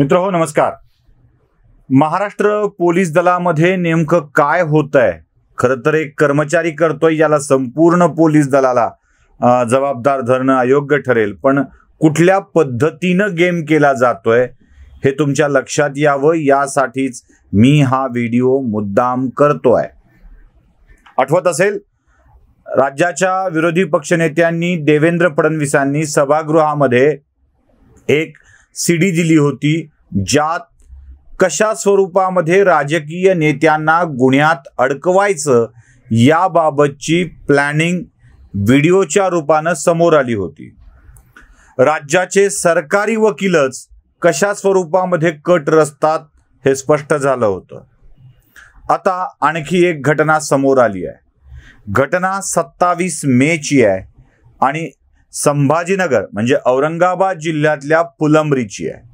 मित्र हो नमस्कार महाराष्ट्र पोलीस दलामध्ये नेमकं काय होत आहे खरं तर एक कर्मचारी करतोय याला संपूर्ण पोलीस दलाला जबाबदार धरणं अयोग्य ठरेल पण कुठल्या पद्धतीनं गेम केला जातोय हे तुमच्या लक्षात यावं यासाठीच मी हा व्हिडिओ मुद्दाम करतोय आठवत असेल राज्याच्या विरोधी पक्षनेत्यांनी देवेंद्र फडणवीसांनी सभागृहामध्ये एक सीडी दिली होती ज्यात कशा स्वरूपामध्ये राजकीय नेत्यांना गुन्ह्यात अडकवायचं याबाबतची प्लॅनिंग व्हिडिओच्या रूपानं समोर आली होती राज्याचे सरकारी वकीलच कशा स्वरूपामध्ये कट रचतात हे स्पष्ट झालं होतं आता आणखी एक घटना समोर आली आहे घटना सत्तावीस मेची आहे आणि संभाजीनगर म्हणजे औरंगाबाद जिल्ह्यातल्या फुलंब्रीची आहे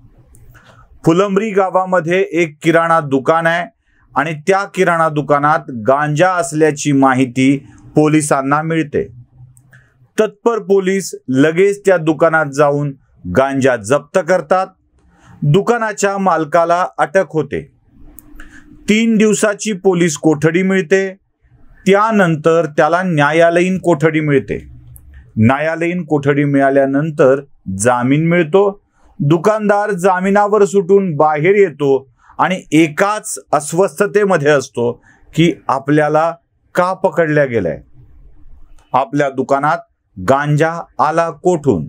फुलंब्री गावामध्ये एक किराणा दुकान आहे आणि त्या किराणा दुकानात गांजा असल्याची माहिती पोलिसांना मिळते तत्पर पोलीस लगेच त्या दुकानात जाऊन गांजा जप्त करतात दुकानाच्या मालकाला अटक होते तीन दिवसाची पोलीस कोठडी मिळते त्यानंतर त्याला न्यायालयीन कोठडी मिळते न्यायालयीन कोठडी मिळाल्यानंतर जामीन मिळतो दुकानदार जामिनावर सुटून बाहेर येतो आणि एकाच अस्वस्थतेमध्ये असतो की आपल्याला का पकडल्या गेलाय आपल्या दुकानात गांजा आला कोठून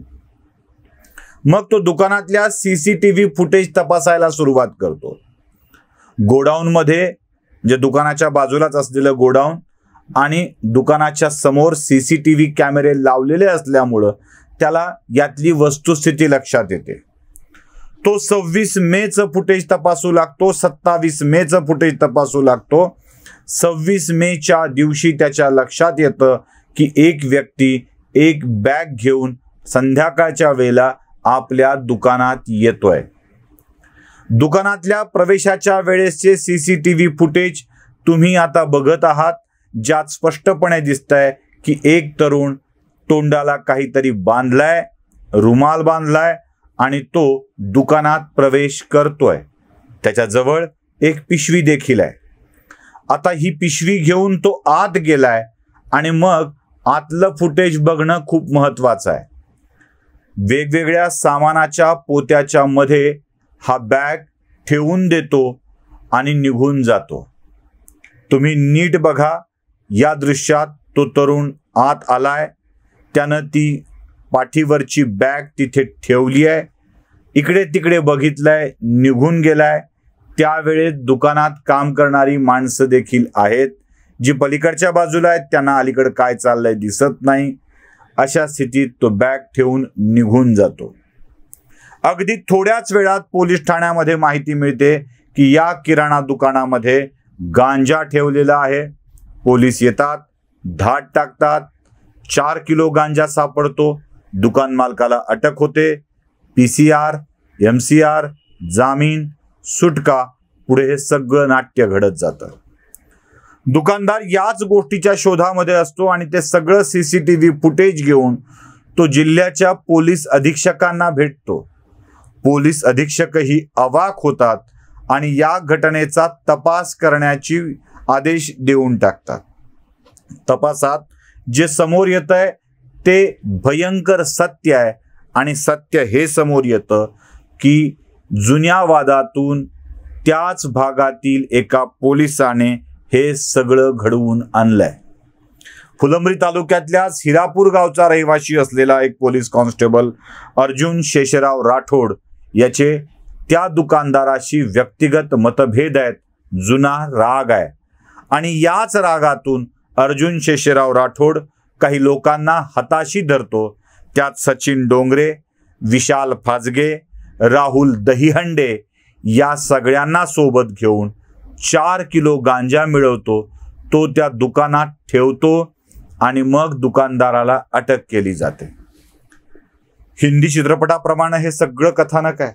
मग तो दुकानातल्या सीसीटीव्ही फुटेज तपासायला सुरुवात करतो गोडाऊन मध्ये म्हणजे दुकानाच्या बाजूलाच असलेलं गोडाऊन आणि दुकानाच्या समोर सी सी टी व्ही कॅमेरे लावलेले असल्यामुळं त्याला यातली वस्तुस्थिती लक्षात येते तो सव्वीस मेचं फुटेज तपासू लागतो सत्तावीस मेचं फुटेज तपासू लागतो सव्वीस मेच्या दिवशी त्याच्या लक्षात येतं की एक व्यक्ती एक बॅग घेऊन संध्याकाळच्या वेळेला आपल्या दुकानात येतोय दुकानातल्या प्रवेशाच्या वेळेसचे C C T V footage तुम्ही आता बघत आहात ज्यात स्पष्टपणे दिसत आहे की एक तरुण तोंडाला काहीतरी बांधलाय रुमाल बांधलाय आणि तो दुकानात प्रवेश करतोय त्याच्याजवळ एक पिशवी देखील आहे आता ही पिशवी घेऊन तो आत गेलाय आणि मग आतलं फुटेज बघणं खूप महत्वाचं आहे वेगवेगळ्या सामानाच्या पोत्याच्या मध्ये हा बॅग ठेवून देतो आणि निघून जातो तुम्ही नीट बघा या दृश्यात तो तरुण आत आलाय त्यानं ती पाठीवरची बॅग तिथे ठेवली आहे इकडे तिकडे बघितलंय निघून गेलाय त्यावेळेस दुकानात काम करणारी माणसं देखील आहेत जी पलीकडच्या बाजूला आहेत त्यांना अलीकडे काय चाललंय दिसत नाही अशा स्थितीत तो बॅग ठेवून निघून जातो अगदी थोड्याच वेळात पोलीस ठाण्यामध्ये माहिती मिळते की या किराणा दुकानामध्ये गांजा ठेवलेला आहे पोलीस येतात धाट टाकतात चार किलो गांजा सापडतो दुकान मालकाला अटक होते P C R M C R जामीन सुटका पुढे हे सगळं नाट्य घडत जातं दुकानदार याच गोष्टीच्या शोधामध्ये असतो आणि ते सगळं C C T V footage घेऊन तो जिल्ह्याच्या पोलीस अधीक्षकांना भेटतो पोलीस अधीक्षकही अवाक होतात आणि या घटनेचा तपास करण्याची आदेश देऊन टाकतात तपासात जे समोर येत आहे ते भयंकर सत्य आहे आणि सत्य हे समोर येतं की जुन्या वादातून त्याच भागातील एका पोलिसाने हे सगळं घडवून आणलंय फुलंब्री तालुक्यातल्याच हिरापूर गावचा रहिवाशी असलेला एक पोलीस कॉन्स्टेबल अर्जुन शेषराव राठोड याचे त्या दुकानदाराशी व्यक्तिगत मतभेद आहेत जुना राग आहे आणि याच रागातून अर्जुन शेषेराव राठोड काही लोकांना हताशी धरतो त्यात सचिन डोंगरे विशाल फाजगे राहुल दहीहंडे, या सगळ्यांना सोबत घेऊन चार किलो गांजा मिळवतो तो त्या दुकानात ठेवतो आणि मग दुकानदाराला अटक केली जाते हिंदी चित्रपटाप्रमाणे हे सगळं कथानक आहे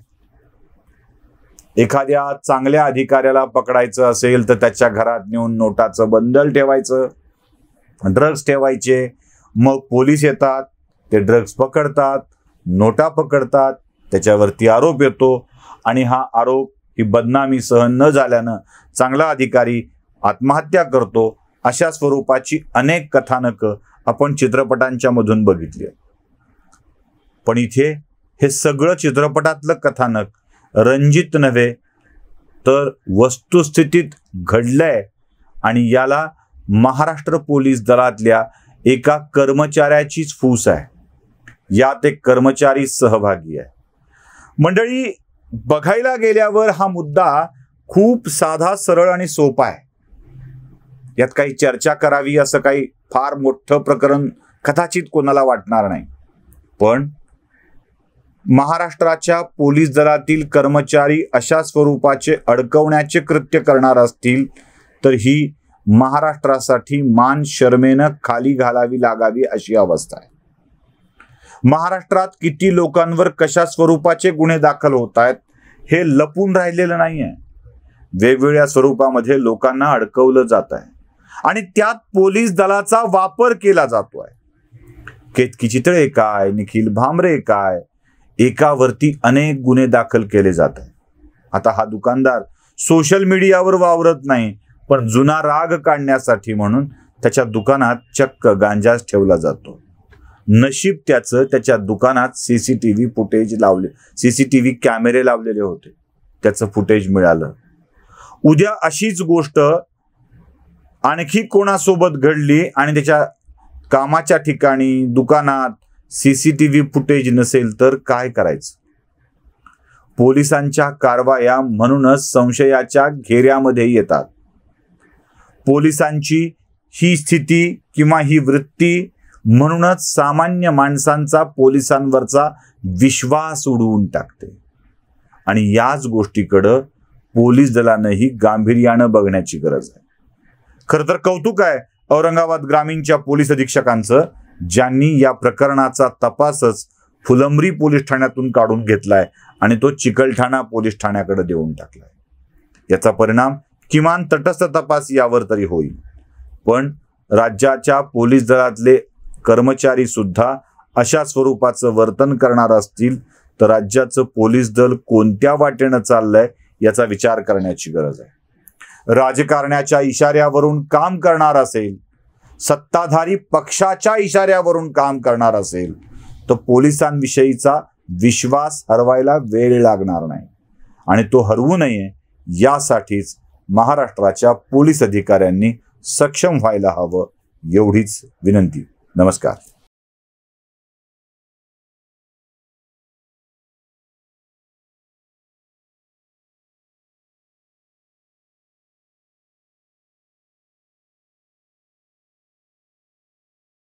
एखाद्या चांगल्या अधिकाऱ्याला पकडायचं असेल तर त्याच्या घरात नेऊन नोटाचं बंडल ठेवायचं ड्रग्ज ठेवायचे मग पोलीस येतात ते ड्रग्ज पकडतात नोटा पकडतात त्याच्यावरती आरोप येतो आणि हा आरोप ही बदनामी सहन न झाल्यानं चांगला अधिकारी आत्महत्या करतो अशा स्वरूपाची अनेक कथानकं आपण चित्रपटांच्या मधून बघितली पण इथे हे सगळं चित्रपटातलं कथानक रंजित नव्हे तर वस्तुस्थितीत घडलंय आणि याला महाराष्ट्र पोलीस दलातल्या एका कर्मचाऱ्याचीच फूस आहे यात एक कर्मचारी सहभागी आहे मंडळी बघायला गेल्यावर हा मुद्दा खूप साधा सरळ आणि सोपा आहे यात काही चर्चा करावी असं काही फार मोठं प्रकरण कदाचित कोणाला वाटणार नाही पण महाराष्ट्राच्या पोलीस दलातील कर्मचारी अशा स्वरूपाचे अडकवण्याचे कृत्य करणार असतील तर ही महाराष्ट्रासाठी मान शर्मेनं खाली घालावी लागावी अशी अवस्था आहे महाराष्ट्रात किती लोकांवर कशा स्वरूपाचे गुन्हे दाखल होत आहेत हे लपून राहिलेलं नाही आहे वेगवेगळ्या स्वरूपामध्ये लोकांना अडकवलं जात आहे आणि त्यात पोलीस दलाचा वापर केला जातो आहे केतकी चितळे काय निखिल भामरे काय एकावरती अनेक गुन्हे दाखल केले जात आहेत आता हा दुकानदार सोशल मीडियावर वावरत नाही पण जुना राग काढण्यासाठी म्हणून त्याच्या दुकानात चक्क गांजाच ठेवला जातो नशीब त्याचं त्याच्या दुकानात C C T V footage लावले सी सी टी व्ही कॅमेरे लावलेले होते त्याचं फुटेज मिळालं उद्या अशीच गोष्ट आणखी कोणासोबत घडली आणि त्याच्या कामाच्या ठिकाणी दुकानात C C T V footage नसेल तर काय करायचं पोलिसांच्या कारवाया म्हणूनच संशयाच्या घेऱ्यामध्ये येतात पोलिसांची ही स्थिती किंवा ही वृत्ती म्हणूनच सामान्य माणसांचा पोलिसांवरचा विश्वास उडवून टाकते आणि याच गोष्टीकडं पोलीस दलानंही गांभीर्यानं बघण्याची गरज आहे खरं तर कौतुक आहे औरंगाबाद ग्रामीणच्या पोलीस अधीक्षकांचं ज्यांनी या प्रकरणाचा तपासच फुलंब्री पोलीस ठाण्यातून काढून घेतलाय आणि तो चिकलठाणा पोलीस ठाण्याकडे देऊन टाकलाय याचा परिणाम किमान तटस्थ तपास यावर तरी होईल पण राज्याच्या पोलीस दलातले कर्मचारी सुद्धा अशा स्वरूपाचं वर्तन करणार असतील तर राज्याचं पोलीस दल कोणत्या वाटेनं चाललंय याचा विचार करण्याची गरज आहे राजकारण्याच्या इशाऱ्यावरून काम करणार असेल सत्ताधारी पक्षाच्या इशाऱ्यावरून काम करणार असेल तर पोलिसांविषयीचा विश्वास हरवायला वेळ लागणार नाही आणि तो हरवू नये यासाठीच महाराष्ट्राच्या पोलीस अधिकाऱ्यांनी सक्षम व्हायला हवं एवढीच विनंती नमस्कार